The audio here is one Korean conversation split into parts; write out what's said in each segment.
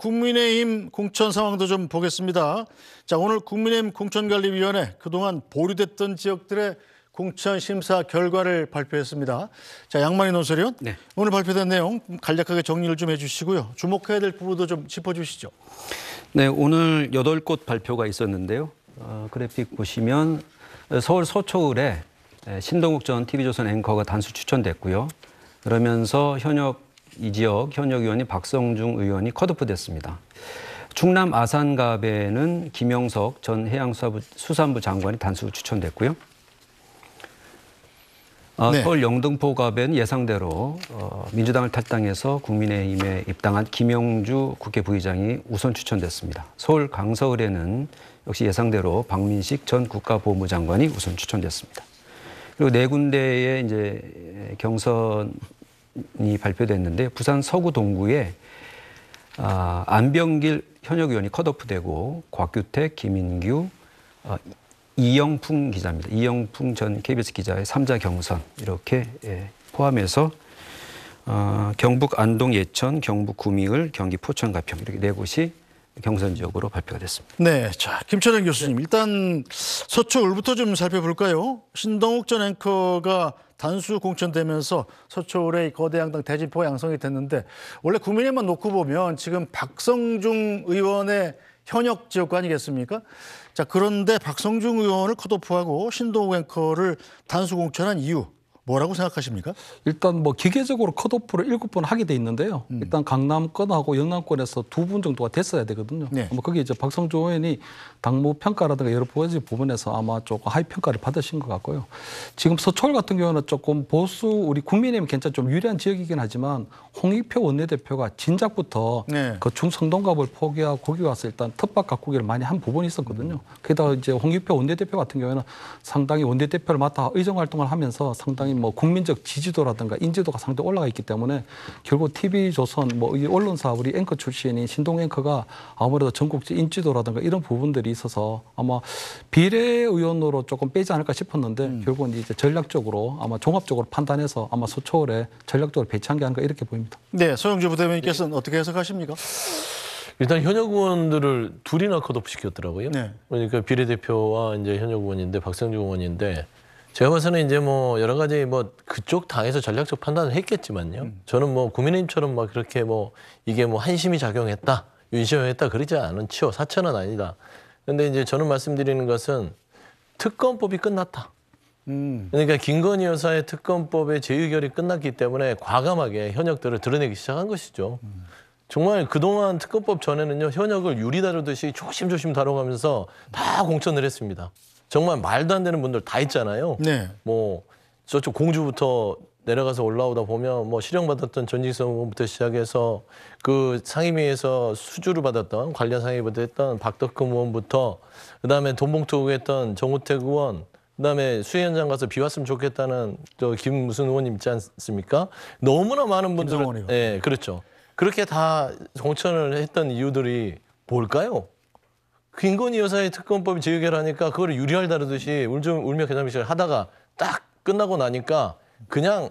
국민의힘 공천 상황도 좀 보겠습니다. 자, 오늘 국민의힘 공천관리위원회 그동안 보류됐던 지역들의 공천 심사 결과를 발표했습니다. 자, 양만희 논설위원. 네. 오늘 발표된 내용 간략하게 정리를 좀 해주시고요. 주목해야 될 부분도 좀 짚어주시죠. 네, 오늘 여덟 곳 발표가 있었는데요. 어, 그래픽 보시면 서울 서초을에 신동욱 전 TV조선 앵커가 단수 추천됐고요. 그러면서 현역 이 지역 현역 의원이 박성중 의원이 컷오프됐습니다. 충남 아산갑에는 김영석 전 해양수산부 장관이 단수로 추천됐고요. 아, 네. 서울 영등포갑에는 예상대로 어, 민주당을 탈당해서 국민의힘에 입당한 김영주 국회 부의장이 우선 추천됐습니다. 서울 강서을에는 역시 예상대로 박민식 전국가보훈장관이 우선 추천됐습니다. 그리고 네 군데의 이제 경선 이 발표됐는데 부산 서구 동구에 아, 안병길 현역 의원이 컷오프되고 곽규택, 김인규, 어, 이영풍 기자입니다. 이영풍 전 KBS 기자의 3자 경선 이렇게 예, 포함해서 어, 경북 안동 예천, 경북 구미을, 경기 포천 가평 이렇게 네 곳이 경선 지역으로 발표가 됐습니다. 네, 자 김철현 교수님 일단 서초 을부터 좀 살펴볼까요? 신동욱 전 앵커가 단수 공천되면서 서초울의 거대 양당 대진포가 양성이 됐는데 원래 국민의만 놓고 보면 지금 박성중 의원의 현역 지역구 아니겠습니까? 자 그런데 박성중 의원을 컷오프하고 신동 앵커를 단수 공천한 이유 뭐라고 생각하십니까? 일단 뭐 기계적으로 컷오프를 일곱 번 하게 돼 있는데요. 음. 일단 강남권하고 영남권에서 두 분 정도가 됐어야 되거든요. 네. 아마 거기 이제 박성조 의원이 당무 평가라든가 여러 가지 부분에서 아마 조금 하위 평가를 받으신 것 같고요. 지금 서초울 같은 경우는 조금 보수 우리 국민의힘 괜찮 좀 유리한 지역이긴 하지만 홍익표 원내대표가 진작부터 네. 그 중성동갑을 포기하고 거기 와서 일단 텃밭 가꾸기를 많이 한 부분이 있었거든요. 음. 게다가 이제 홍익표 원내대표 같은 경우에는 상당히 원내대표를 맡아 의정 활동을 하면서 상당히 뭐 국민적 지지도라든가 인지도가 상당히 올라가 있기 때문에 결국 TV 조선 뭐이 언론사 우리 앵커 출신인 신동 앵커가 아무래도 전국적 인지도라든가 이런 부분들이 있어서 아마 비례 의원으로 조금 빼지 않을까 싶었는데 음. 결국은 이제 전략적으로 아마 종합적으로 판단해서 아마 소초월에 전략적으로 배치한 게 아닌가 이렇게 보입니다. 네, 소영주 부대변인께서는 네. 어떻게 해석하십니까? 일단 현역 의원들을 둘이나 컷오프 시켰더라고요. 네. 그러니까 비례대표와 이제 현역 의원인데 박성주 의원인데 제가 봐서는 이제 뭐 여러 가지 뭐 그쪽 당에서 전략적 판단을 했겠지만요. 음. 저는 뭐 국민의힘처럼 막 그렇게 뭐 이게 뭐 한심이 작용했다, 윤심했다 그러지 않은 치어 사천은 아니다. 그런데 이제 저는 말씀드리는 것은 특검법이 끝났다. 음. 그러니까 김건희 여사의 특검법의 재의결이 끝났기 때문에 과감하게 현역들을 드러내기 시작한 것이죠. 음. 정말 그동안 특검법 전에는요 현역을 유리 다루듯이 조심조심 다뤄가면서 다 공천을 했습니다. 정말 말도 안 되는 분들 다 있잖아요. 네. 뭐 저쪽 공주부터 내려가서 올라오다 보면 뭐 실형받았던 전직 선부터 시작해서 그 상임위에서 수주를 받았던 관련 상임위부터 했던 박덕흠 의원부터 그다음에 돈봉투 했던 정우택 의원 그다음에 수위현장 가서 비 왔으면 좋겠다는 저김 무슨 의원님 있지 않습니까? 너무나 많은 분들 예, 네, 그렇죠. 그렇게 다 공천을 했던 이유들이 뭘까요? 김건희 여사의 특검법이 재의결하니까 그걸 유리알 다루듯이 울 좀 울며 개자미식을 하다가 딱 끝나고 나니까 그냥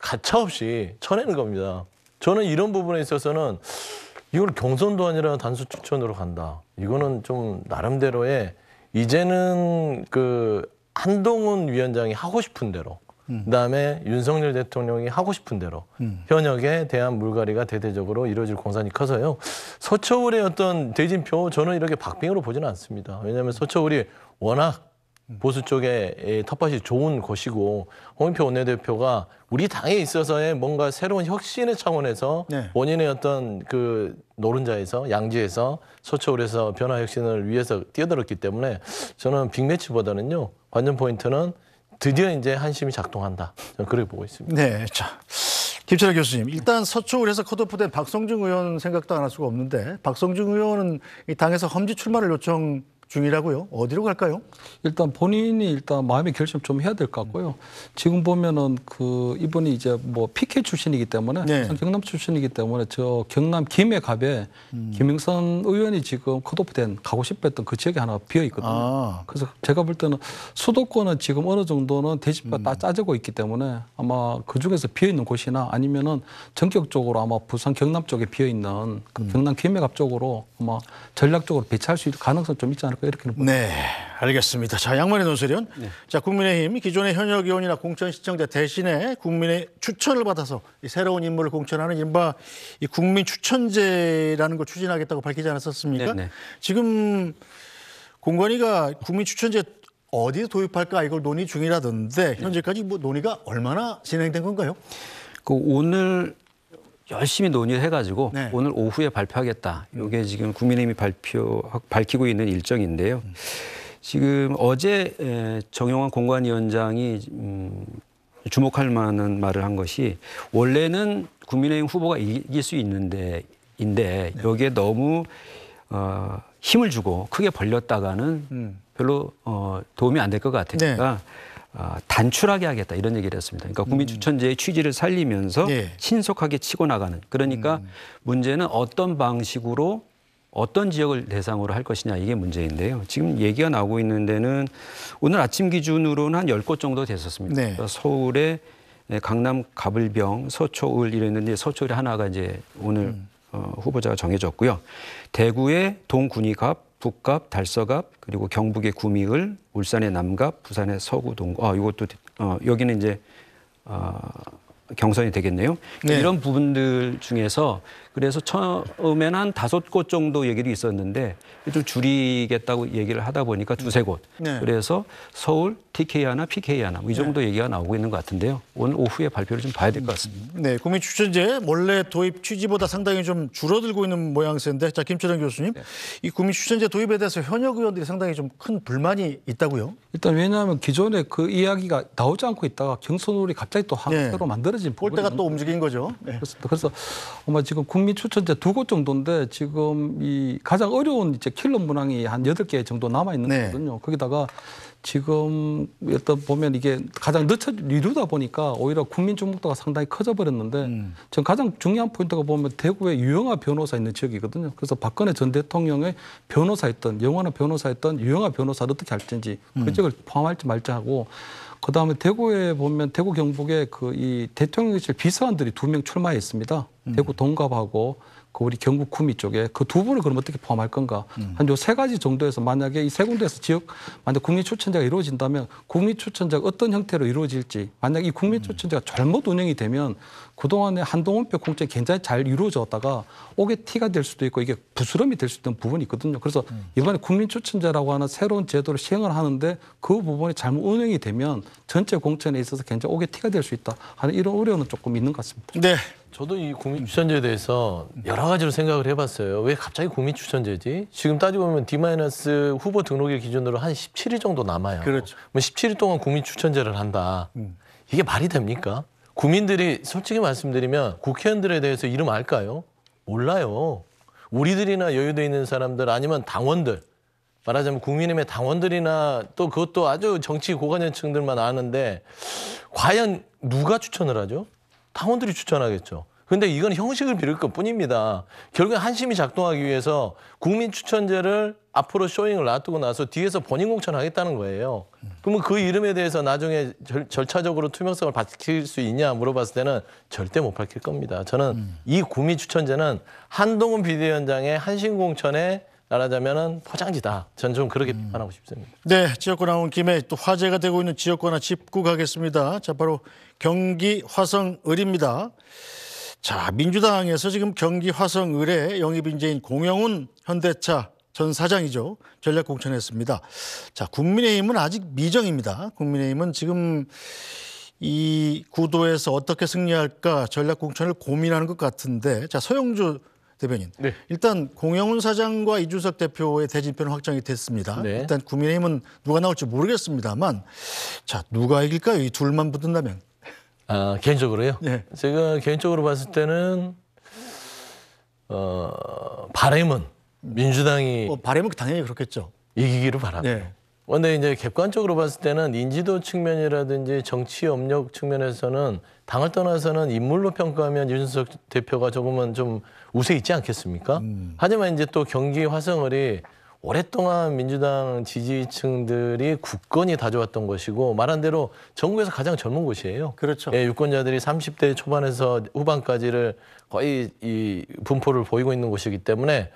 가차없이 쳐내는 겁니다. 저는 이런 부분에 있어서는 이걸 경선도 아니라 단수 추천으로 간다. 이거는 좀 나름대로의 이제는 그 한동훈 위원장이 하고 싶은 대로 음. 그다음에 윤석열 대통령이 하고 싶은 대로 음. 현역에 대한 물갈이가 대대적으로 이루어질 공산이 커서요. 서초울의 어떤 대진표 저는 이렇게 박빙으로 보지는 않습니다. 왜냐하면 서초울이 워낙 보수 쪽에 텃밭이 좋은 곳이고 홍인표 원내대표가 우리 당에 있어서의 뭔가 새로운 혁신의 차원에서 네. 본인의 어떤 그 노른자에서 양지에서 서초울에서 변화 혁신을 위해서 뛰어들었기 때문에 저는 빅매치보다는요 관전 포인트는 드디어 이제 한심이 작동한다. 저는 그래 보고 있습니다. 네, 자 김철 교수님 일단 서초을해서 컷오프된 박성중 의원 생각도 안 할 수가 없는데 박성중 의원은 당에서 험지 출마를 요청. 중이라고요. 어디로 갈까요? 일단 본인이 일단 마음의 결심 좀 해야 될 것 같고요. 지금 보면은 그 이분이 이제 뭐 PK 출신이기 때문에 네. 경남 출신이기 때문에 저 경남 김해 갑에 음. 김영선 의원이 지금 컷오프된 가고 싶었던그 지역이 하나 비어 있거든요. 아. 그래서 제가 볼 때는 수도권은 지금 어느 정도는 대집과 음. 다 짜지고 있기 때문에 아마 그 중에서 비어 있는 곳이나 아니면은 전격적으로 아마 부산 경남 쪽에 비어 있는 그 음. 경남 김해 갑 쪽으로 아마 전략적으로 배치할 수 있는 가능성 좀 있지 않을까. 않을까 이렇게 는 네, 알겠습니다. 자, 양만의 논설위원. 네. 자, 국민의힘 기존의 현역 의원이나 공천 시청자 대신에 국민의 추천을 받아서 이 새로운 인물을 공천하는 이른바 이 국민 추천제라는 걸 추진하겠다고 밝히지 않았었습니까? 네, 네. 지금 공관위가 국민 추천제 어디 에 도입할까 이걸 논의 중이라던데 현재까지 뭐 논의가 얼마나 진행된 건가요? 그 오늘 열심히 논의해가지고 네. 오늘 오후에 발표하겠다. 이게 지금 국민의힘이 발표 밝히고 있는 일정인데요. 음. 지금 어제 정영환 공관위원장이 음, 주목할 만한 말을 한 것이 원래는 국민의힘 후보가 이길 수 있는데 인데 네. 여기에 너무 어, 힘을 주고 크게 벌렸다가는 음. 별로 어, 도움이 안 될 것 같으니까 네. 아, 단출하게 하겠다 이런 얘기를 했습니다. 그러니까 국민추천제의 음. 취지를 살리면서 네. 신속하게 치고 나가는 그러니까 음. 문제는 어떤 방식으로 어떤 지역을 대상으로 할 것이냐 이게 문제인데요. 지금 얘기가 나오고 있는 데는 오늘 아침 기준으로는 한 열 곳 정도 됐었습니다. 네. 그러니까 서울에 네, 강남 가불병, 서초을 이랬는데 서초를 하나가 이제 오늘 음. 어, 후보자가 정해졌고요. 대구에 동군이갑, 북갑, 달서갑, 그리고 경북의 구미을, 울산의 남갑, 부산의 서구 동구. 아, 이것도 어, 여기는 이제 어, 경선이 되겠네요. 그러니까 네. 이런 부분들 중에서 그래서 처음엔 한 다섯 곳 정도 얘기도 있었는데 좀 줄이겠다고 얘기를 하다 보니까 두세 곳. 네. 그래서 서울 TK 하나, PK 하나 뭐이 네. 정도 네. 얘기가 나오고 있는 것 같은데요. 오늘 오후에 발표를 좀 봐야 될 것 같습니다. 음, 네, 국민 추천제 원래 도입 취지보다 상당히 좀 줄어들고 있는 모양새인데 자 김철현 교수님, 네. 이 국민 추천제 도입에 대해서 현역 의원들이 상당히 좀 큰 불만이 있다고요? 일단 왜냐하면 기존에 그 이야기가 나오지 않고 있다가 경선 룰이 갑자기 또 하나 네. 새로 만들어진 볼 때가 또 움직인 거죠. 네. 그래서, 그래서 아마 지금 국민 및 추천제 두 곳 정도인데 지금 이 가장 어려운 이제 킬러 문항이 한 여덟 개 정도 남아 있는 네. 거거든요. 거기다가 지금 일단 보면 이게 가장 늦춰 리루다 보니까 오히려 국민 주목도가 상당히 커져 버렸는데 음. 전 가장 중요한 포인트가 보면 대구에 유영아 변호사 있는 지역이거든요. 그래서 박근혜 전 대통령의 변호사였던 영원한 변호사였던 유영아 변호사를 어떻게 할지 그 음. 그 지역을 포함할지 말지 하고 그다음에 대구에 보면 대구 경북에 그 이 대통령실 비서관들이 두 명 출마했습니다. 음. 대구 동갑하고 그 우리 경북 구미 쪽에 그 두 분을 그럼 어떻게 포함할 건가? 음. 한요 세 가지 정도에서 만약에 이 세 군데에서 지역 만약 국민 추천제가 이루어진다면 국민 추천제가 어떤 형태로 이루어질지 만약 이 국민 추천제가 음. 잘못 운영이 되면 그동안에 한동훈표 공천이 굉장히 잘 이루어졌다가 옥에 티가 될 수도 있고 이게 부스럼이 될 수 있는 부분이 있거든요. 그래서 이번에 음. 국민 추천제라고 하는 새로운 제도를 시행을 하는데 그 부분이 잘못 운영이 되면 전체 공천에 있어서 굉장히 옥에 티가 될 수 있다 하는 이런 우려는 조금 있는 것 같습니다. 네. 저도 이 국민 추천제에 대해서 여러 가지로 생각을 해봤어요. 왜 갑자기 국민 추천제지? 지금 따져 보면 D- 후보 등록일 기준으로 한 17일 정도 남아요. 그렇죠. 뭐 17일 동안 국민 추천제를 한다. 음. 이게 말이 됩니까? 국민들이 솔직히 말씀드리면 국회의원들에 대해서 이름 알까요? 몰라요. 우리들이나 여유도 있는 사람들 아니면 당원들 말하자면 국민의힘의 당원들이나 또 그것도 아주 정치 고관여층들만 아는데 과연 누가 추천을 하죠? 당원들이 추천하겠죠. 근데 이건 형식을 빌릴 것 뿐입니다. 결국 한심이 작동하기 위해서 국민 추천제를 앞으로 쇼잉을 놔두고 나서 뒤에서 본인 공천하겠다는 거예요. 그러면 그 이름에 대해서 나중에 절, 차적으로 투명성을 밝힐 수 있냐 물어봤을 때는 절대 못 밝힐 겁니다. 저는 음. 이 국민 추천제는 한동훈 비대위원장의 한심 공천에 말하자면은 포장지다. 전 좀 그렇게 음. 비판하고 싶습니다. 네, 지역구 나온 김에 또 화제가 되고 있는 지역구 나 짚고 가겠습니다. 자, 바로 경기 화성 을입니다. 자, 민주당에서 지금 경기 화성 을의 영입 인재인 공영훈 현대차 전 사장이죠. 전략 공천했습니다. 자, 국민의힘은 아직 미정입니다. 국민의힘은 지금 이 구도에서 어떻게 승리할까 전략 공천을 고민하는 것 같은데 자, 서영주 대변인. 네. 일단 공영훈 사장과 이준석 대표의 대진표는 확정이 됐습니다. 네. 일단 국민의힘은 누가 나올지 모르겠습니다만 자 누가 이길까요? 이 둘만 붙는다면. 아 개인적으로요? 네. 제가 개인적으로 봤을 때는 어 바램은 민주당이 어, 바램은 당연히 그렇겠죠. 이기기를 바랍니다. 네. 근데 이제 객관적으로 봤을 때는 인지도 측면이라든지 정치 업력 측면에서는 당을 떠나서는 인물로 평가하면 윤석 대표가 조금은 좀 우세 있지 않겠습니까? 음. 하지만 이제 또 경기 화성을이 오랫동안 민주당 지지층들이 굳건히 다져왔던 것이고 말한 대로 전국에서 가장 젊은 곳이에요. 그렇죠. 예, 유권자들이 30대 초반에서 후반까지를 거의 이 분포를 보이고 있는 곳이기 때문에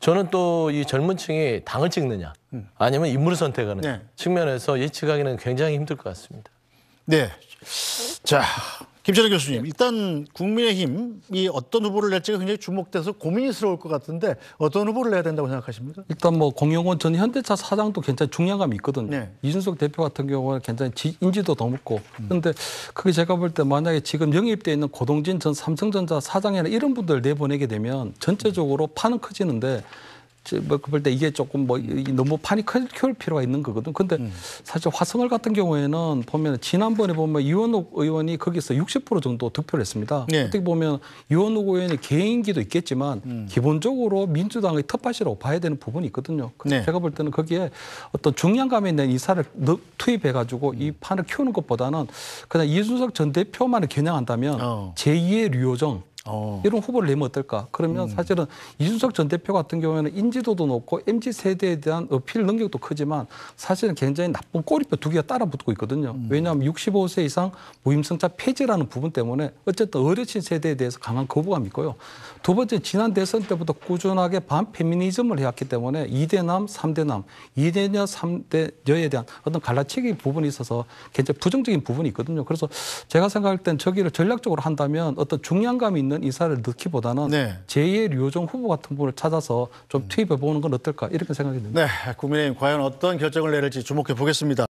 저는 또 이 젊은 층이 당을 찍느냐 음. 아니면 인물을 선택하는 네. 측면에서 예측하기는 굉장히 힘들 것 같습니다. 네. 자, 김철호 교수님, 일단 국민의힘이 어떤 후보를 낼지가 굉장히 주목돼서 고민스러울 것 같은데 어떤 후보를 내야 된다고 생각하십니까? 일단 뭐 공영원 전 현대차 사장도 굉장히 중량감이 있거든요. 네. 이준석 대표 같은 경우는 굉장히 인지도 넘고 그런데 음. 그게 제가 볼 때 만약에 지금 영입돼 있는 고동진 전 삼성전자 사장이나 이런 분들 내보내게 되면 전체적으로 판은 커지는데 뭐 그럴 때 이게 조금 뭐 너무 파닉할 필요가 있는 거거든. 근데 음. 사실 화성을 같은 경우에는 보면 지난번에 보면 이원욱 의원이 거기서 60% 정도 득표를 했습니다. 네. 어떻게 보면 이원욱 의원이 개인기도 있겠지만 음. 기본적으로 민주당의 텃밭이라고 봐야 되는 부분이 있거든요. 그래서 네. 제가 볼 때는 거기에 어떤 중량감 에 있는 이사를 투입해 가지고 음. 이 판을 키우는 것보다는 그냥 이준석 전 대표만을 겨냥한다면 어. 제2의 류호정 어. 이런 후보를 내면 어떨까? 그러면 음. 사실은 이준석 전 대표 같은 경우에는 인지도도 높고 MZ 세대에 대한 어필 능력도 크지만 사실은 굉장히 나쁜 꼬리표두 개가 따라붙고 있거든요. 음. 왜냐하면 65세 이상 무임승차 폐지라는 부분 때문에 어쨌든 어르신 세대에 대해서 강한 거부감이 있고요. 두 번째 지난 대선 때부터 꾸준하게 반페미니즘을 해왔기 때문에 2대남, 3대남, 2대녀, 3대녀에 대한 어떤 갈라치기 부분이 있어서 굉장히 부정적인 부분이 있거든요. 그래서 제가 생각할 땐 저기를 전략적으로 한다면 어떤 중량감이 있는 있는 인사를 넣기보다는 네. 제2의 류호정 후보 같은 분을 찾아서 좀 음. 투입해 보는 건 어떨까 이렇게 생각이 듭니다. 네, 국민의힘 과연 어떤 결정을 내릴지 주목해 보겠습니다.